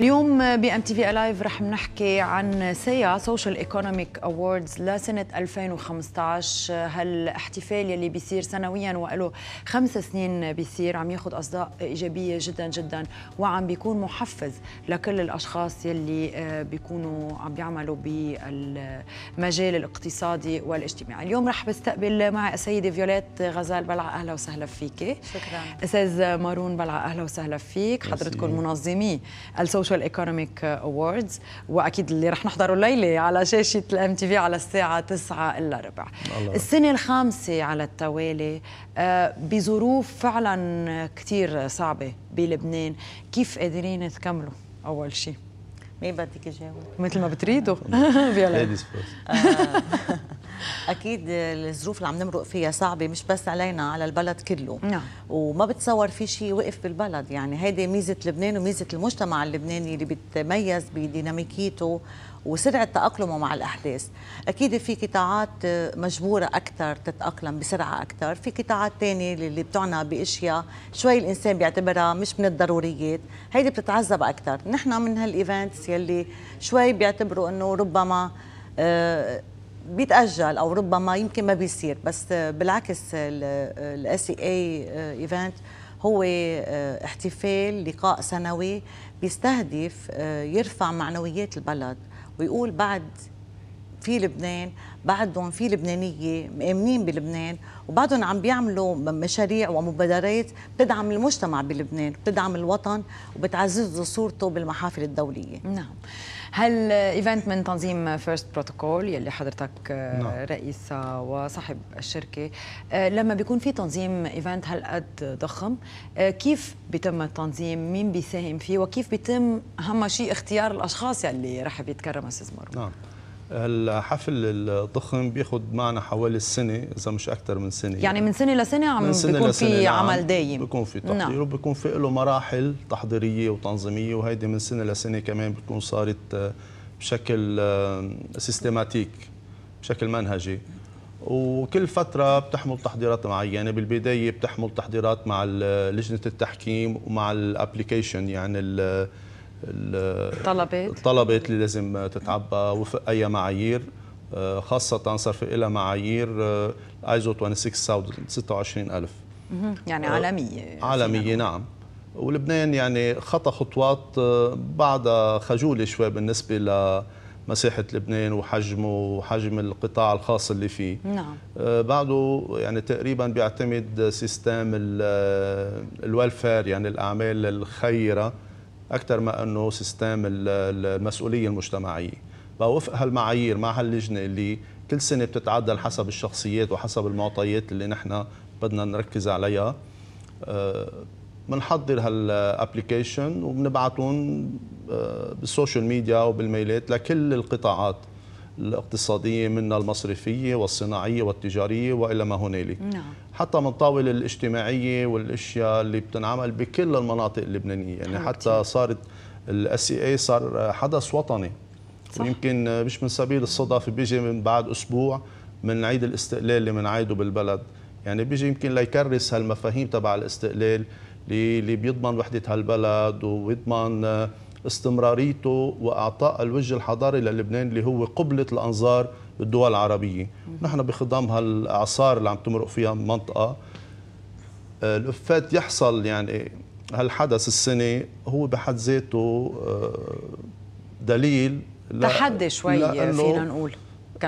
اليوم بي ام تي في الايف رح نحكي عن سيا سوشيال ايكونوميك اووردز لسنه 2015 هالاحتفال يلي بيصير سنويا وله خمس سنين بيصير عم ياخذ اصداء ايجابيه جدا جدا وعم بيكون محفز لكل الاشخاص يلي آه، بيكونوا عم بيعملوا بالمجال الاقتصادي والاجتماعي اليوم رح بستقبل معي السيده فيوليت غزال بلع اهلا وسهلا فيك شكرا استاذ مارون بلع اهلا وسهلا فيك حضرتكم منظمي السوشيال السوشيال ايكونوميك اووردز واكيد اللي رح نحضره الليله على شاشه الام تي في على الساعه 9 الا ربع السنه الخامسه على التوالي آه، بظروف فعلا كثير صعبه بلبنان كيف قادرين تكملوا اول شيء مين بدك يجاوب مثل ما بتريدوا اكيد الظروف اللي عم نمرق فيها صعبه مش بس علينا على البلد كله نعم. وما بتصور في شيء وقف بالبلد يعني هيدي ميزه لبنان وميزه المجتمع اللبناني اللي بتميز بديناميكيته وسرعه تاقلمه مع الاحداث اكيد في قطاعات مجبوره اكثر تتاقلم بسرعه اكثر في قطاعات ثانيه اللي بتعنى باشياء شوي الانسان بيعتبرها مش من الضروريات هيدي بتتعذب اكثر نحن من هالايفنتس يلي شوي بيعتبروا انه ربما آه بيتاجل او ربما يمكن ما بيصير بس بالعكس الاس اي ايفنت هو احتفال لقاء سنوي بيستهدف يرفع معنويات البلد ويقول بعد في لبنان بعدهم في لبنانيه مآمنين بلبنان وبعدهم عم بيعملوا مشاريع ومبادرات بتدعم المجتمع بلبنان بتدعم الوطن وبتعزز صورته بالمحافل الدوليه نعم هالايفنت من تنظيم فيرست بروتوكول يلي حضرتك آه، نعم. رئيس وصاحب الشركه آه، لما بيكون في تنظيم ايفنت هالقد ضخم آه، كيف بيتم التنظيم مين بيساهم فيه وكيف بيتم اهم شيء اختيار الاشخاص يلي رح بيتكرموا استاذ نعم الحفل الضخم بياخذ معنا حوالي السنه اذا مش اكثر من سنه يعني, يعني من سنه لسنه عم من سنة بيكون لسنة في نعم عمل دايم بيكون في نعم. تحضير نعم. وبيكون في له مراحل تحضيريه وتنظيميه وهيدي من سنه لسنه كمان بتكون صارت آه، بشكل آه، سيستماتيك بشكل منهجي وكل فترة بتحمل تحضيرات معينة بالبداية بتحمل تحضيرات مع لجنة التحكيم ومع الابليكيشن يعني الطلبات الطلبات اللي لازم تتعبى وفق اي معايير آه، خاصة صار في لها معايير ايزو 26 26000 يعني آه، عالمية عالمية نعم ولبنان يعني خطى خطوات آه، بعد خجولة شوي بالنسبة لمساحة لبنان وحجمه وحجم القطاع الخاص اللي فيه نعم بعده يعني تقريبا بيعتمد سيستم الوالفير يعني الأعمال الخيرة اكثر ما انه سيستم المسؤوليه المجتمعيه بوفق هالمعايير مع هاللجنه اللي كل سنه بتتعدل حسب الشخصيات وحسب المعطيات اللي نحن بدنا نركز عليها بنحضر آه، هالابلكيشن وبنبعتهم آه، بالسوشيال ميديا وبالميلات لكل القطاعات الاقتصادية من المصرفية والصناعية والتجارية وإلى ما هنالك نعم. حتى من طاولة الاجتماعية والأشياء اللي بتنعمل بكل المناطق اللبنانية يعني حتى صارت الاس اي e صار حدث وطني صح. ويمكن مش من سبيل الصدف بيجي من بعد أسبوع من عيد الاستقلال اللي بنعيده بالبلد يعني بيجي يمكن ليكرس هالمفاهيم تبع الاستقلال اللي بيضمن وحدة هالبلد وبيضمن استمراريته واعطاء الوجه الحضاري للبنان اللي هو قبله الانظار بالدول العربيه نحن بخضم هالاعصار اللي عم تمرق فيها المنطقه آه، الافات يحصل يعني هالحدث السنه هو بحد ذاته آه، دليل تحدي شوي فينا نقول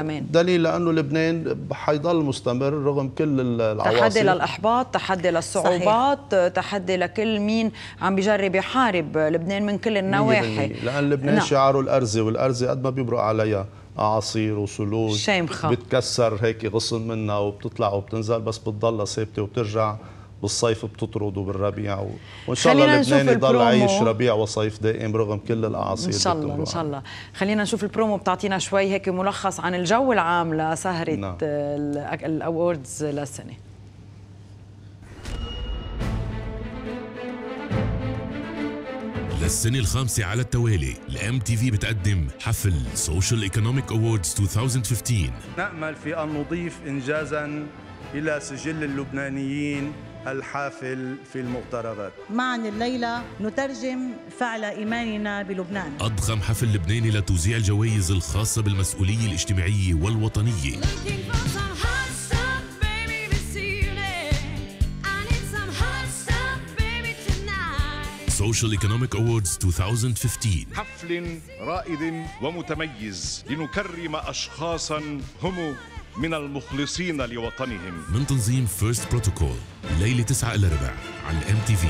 كمان دليل لانه لبنان حيضل مستمر رغم كل العواصف تحدي للاحباط تحدي للصعوبات صحيح. تحدي لكل مين عم بيجرب يحارب لبنان من كل النواحي لان لبنان نعم. شعاره الارزه والارزه قد ما بيبرق عليها اعاصير وثلوج شامخه بتكسر هيك غصن منها وبتطلع وبتنزل بس بتضلها ثابته وبترجع بالصيف بتطرد وبالربيع و... وان شاء الله لبنان يضل عايش ربيع وصيف دائم رغم كل الاعاصير ان شاء الله ان شاء الله خلينا نشوف البرومو بتعطينا شوي هيك ملخص عن الجو العام لسهره نعم. الاوردز للسنه للسنة الخامسة على التوالي الام تي في بتقدم حفل سوشيال ايكونوميك اووردز 2015 نأمل في أن نضيف إنجازا إلى سجل اللبنانيين الحافل في المغتربات معا الليلة نترجم فعل إيماننا بلبنان أضخم حفل لبناني لتوزيع الجوائز الخاصة بالمسؤولية الاجتماعية والوطنية Social Economic Awards 2015 حفل رائد ومتميز لنكرم أشخاصا هم من المخلصين لوطنهم من تنظيم فيرست بروتوكول ليلة 9 إلى ربع على الام تي في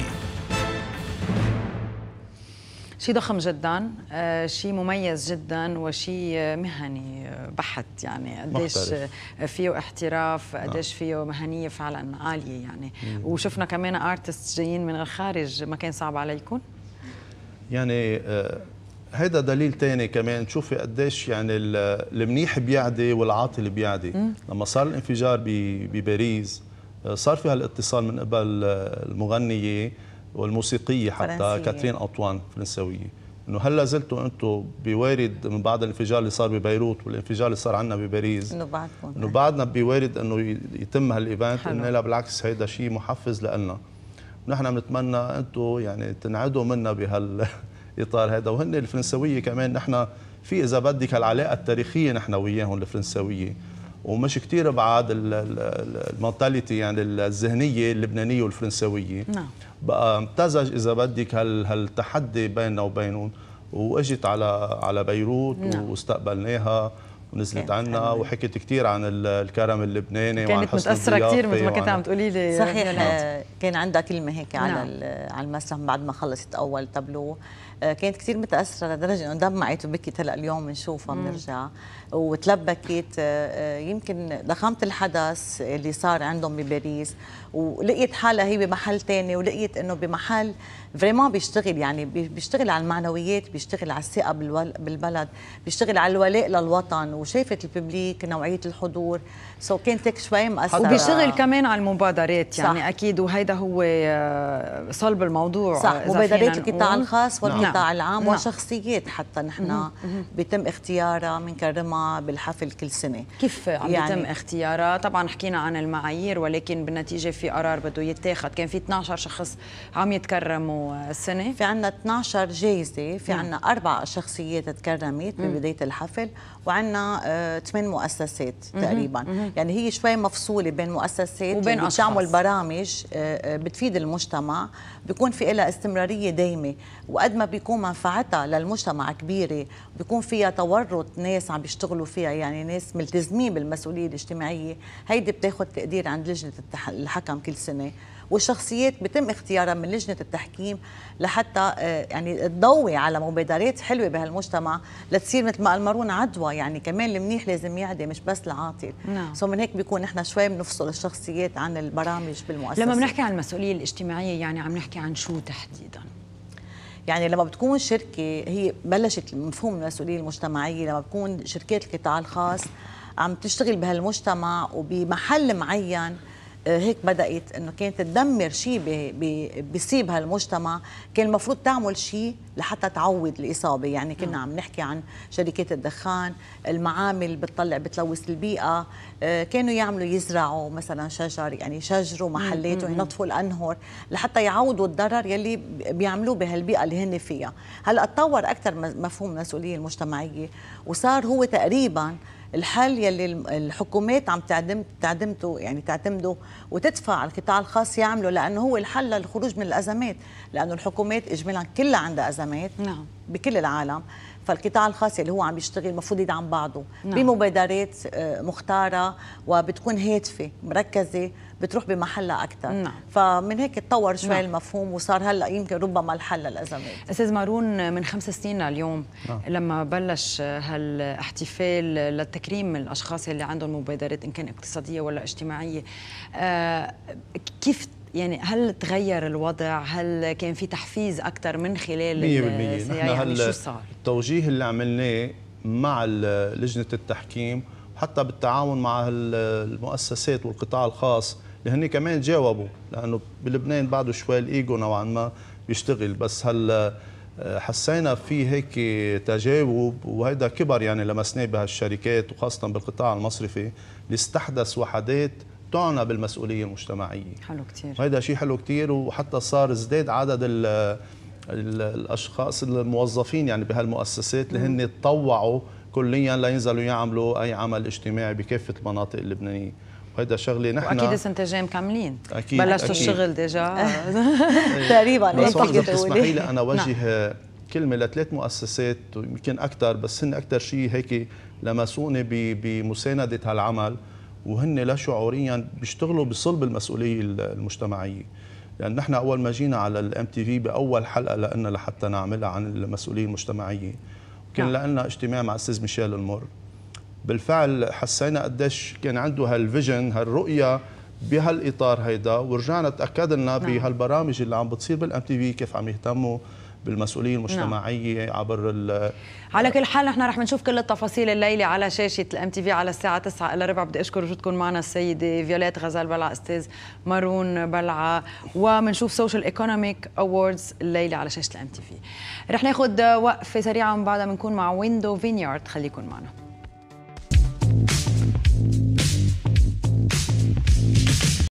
شيء ضخم جدا آه، شيء مميز جدا وشيء آه، مهني آه، بحت يعني قديش محترف. فيه احتراف نعم. قديش فيه مهنيه فعلا عاليه يعني مم. وشفنا كمان ارتست جايين من الخارج ما كان صعب عليكم يعني آه هيدا دليل تاني كمان تشوفي قديش يعني المنيح بيعدي والعاطل بيعدي مم. لما صار الانفجار بباريس آه، صار في هالاتصال من قبل آه، المغنيه والموسيقيه حتى فرنسية. كاترين اطوان فرنسوية انه هل لازلتوا انتم بوارد من بعد الانفجار اللي صار ببيروت والانفجار اللي صار عندنا بباريس انه بعدكم انه بعدنا بوارد انه يتم هالايفنت انه لا بالعكس هيدا شيء محفز لنا نحن بنتمنى انتم يعني تنعدوا منا بهال اطار هذا وهن الفرنسويه كمان نحن في اذا بدك العلاقه التاريخيه نحن وياهم الفرنسويه ومش كثير بعاد المونتاليتي يعني الذهنيه اللبنانيه والفرنسويه نعم بقى امتزج اذا بدك هالتحدي بيننا وبينهم واجت على على بيروت نعم. واستقبلناها ونزلت عنا وحكيت كثير عن الكرم اللبناني كانت وعن متاثره كثير مثل ما كنت عم تقولي لي صحيح نعم. كان عندها كلمه هيك نعم. على على المسرح بعد ما خلصت اول تابلو آه، كانت كثير متاثره لدرجه انه دمعت وبكت هلا اليوم بنشوفها بنرجع وتلبكت آه، آه، يمكن ضخامه الحدث اللي صار عندهم بباريس ولقيت حالها هي بمحل ثاني ولقيت انه بمحل فريمون بيشتغل يعني بيشتغل على المعنويات بيشتغل على الثقه بالبلد بيشتغل على الولاء للوطن وشافت الببليك نوعيه الحضور سو so كانت هيك شوي مأثره وبيشتغل كمان على المبادرات يعني صح. اكيد وهيدا هو صلب الموضوع صح مبادرات القطاع الخاص والقطاع نعم. نعم. القطاع نعم. العام نعم. وشخصيات حتى نحن بيتم اختيارها بنكرمها بالحفل كل سنه كيف عم يعني بيتم اختيارها طبعا حكينا عن المعايير ولكن بالنتيجه في قرار بده يتاخذ كان في 12 شخص عم يتكرموا السنه في عندنا 12 جائزه في عندنا نعم. اربع شخصيات تكرمت ببدايه الحفل وعندنا آه، ثمان مؤسسات تقريبا يعني هي شوي مفصوله بين مؤسسات وبين بتعمل برامج آه، آه، بتفيد المجتمع بيكون في لها استمراريه دايمه وقد ما بيكون منفعتها للمجتمع كبيرة بيكون فيها تورط ناس عم بيشتغلوا فيها يعني ناس ملتزمين بالمسؤولية الاجتماعية هيدي بتاخد تقدير عند لجنة الحكم كل سنة والشخصيات بتم اختيارها من لجنة التحكيم لحتى آه، يعني تضوي على مبادرات حلوة بهالمجتمع لتصير مثل ما قال مارون عدوى يعني كمان المنيح لازم يعدي مش بس العاطل نعم. سو من هيك بيكون نحن شوي بنفصل الشخصيات عن البرامج بالمؤسسة لما بنحكي عن المسؤولية الاجتماعية يعني عم نحكي عن شو تحديداً؟ يعني لما بتكون شركه هي بلشت مفهوم المسؤوليه المجتمعيه لما بتكون شركات القطاع الخاص عم تشتغل بهالمجتمع وبمحل معين هيك بدات انه كانت تدمر شيء بيصيب هالمجتمع كان المفروض تعمل شيء لحتى تعوض الاصابه يعني كنا عم نحكي عن شركات الدخان المعامل بتطلع بتلوث البيئه آه، كانوا يعملوا يزرعوا مثلا شجر يعني شجروا محلات وينظفوا الانهر لحتى يعوضوا الضرر يلي بيعملوه بهالبيئه اللي هن فيها هلا تطور اكثر مفهوم المسؤوليه المجتمعيه وصار هو تقريبا الحل يلي الحكومات عم تعدم تعدمته يعني تعتمده وتدفع على القطاع الخاص يعمله لانه هو الحل للخروج من الازمات لانه الحكومات اجمالا كلها عندها ازمات نعم. بكل العالم فالقطاع الخاص اللي هو عم يشتغل المفروض يدعم بعضه نعم. بمبادرات آه، مختاره وبتكون هادفه مركزه بتروح بمحلها اكثر نعم. فمن هيك تطور شوي نعم. المفهوم وصار هلا يمكن ربما الحل للازمات استاذ مارون من خمس سنين لليوم نعم. لما بلش هالاحتفال من الاشخاص اللي عندهم مبادرات ان كان اقتصاديه ولا اجتماعيه آه، كيف يعني هل تغير الوضع هل كان في تحفيز اكثر من خلال 100% نحن يعني شو صار التوجيه اللي عملناه مع لجنه التحكيم وحتى بالتعاون مع المؤسسات والقطاع الخاص اللي هن كمان جاوبوا لانه بلبنان بعده شوي الايجو نوعا ما بيشتغل بس هل آه، حسينا في هيك تجاوب وهيدا كبر يعني لمسناه بهالشركات وخاصه بالقطاع المصرفي اللي استحدث وحدات تعنى بالمسؤوليه المجتمعيه حلو كثير وهذا شيء حلو كثير وحتى صار ازداد عدد ال الاشخاص الموظفين يعني بهالمؤسسات اللي هن تطوعوا كليا لينزلوا يعملوا اي عمل اجتماعي بكافه المناطق اللبنانيه وهيدا شغله نحن اكيد سنتين مكملين اكيد بلشتوا الشغل ديجا إيه. تقريبا انت اذا بتسمحي لي انا اوجه نعم. كلمه لثلاث مؤسسات يمكن اكثر بس هن اكثر شيء هيك لمسوني بمسانده هالعمل وهن لا شعوريا بيشتغلوا بصلب المسؤوليه المجتمعيه لان نحن اول ما جينا على الام تي في باول حلقه لنا لحتى نعملها عن المسؤوليه المجتمعيه كان نعم. لنا اجتماع مع الاستاذ ميشيل المر بالفعل حسينا قديش كان عنده هالفيجن هالرؤيه بهالاطار هيدا ورجعنا تاكدنا نعم. بهالبرامج اللي عم بتصير بالام تي في كيف عم يهتموا بالمسؤوليه المجتمعيه نعم. عبر على كل حال نحن رح نشوف كل التفاصيل الليله على شاشه الام تي في على الساعه 9 الا ربع بدي اشكر وجودكم معنا السيده فيوليت غزال بلعه استاذ مارون بلعه ومنشوف سوشيال ايكونوميك اووردز الليله على شاشه الام تي في رح ناخذ وقفه سريعه من بعدها بنكون مع ويندو فينيارد خليكم معنا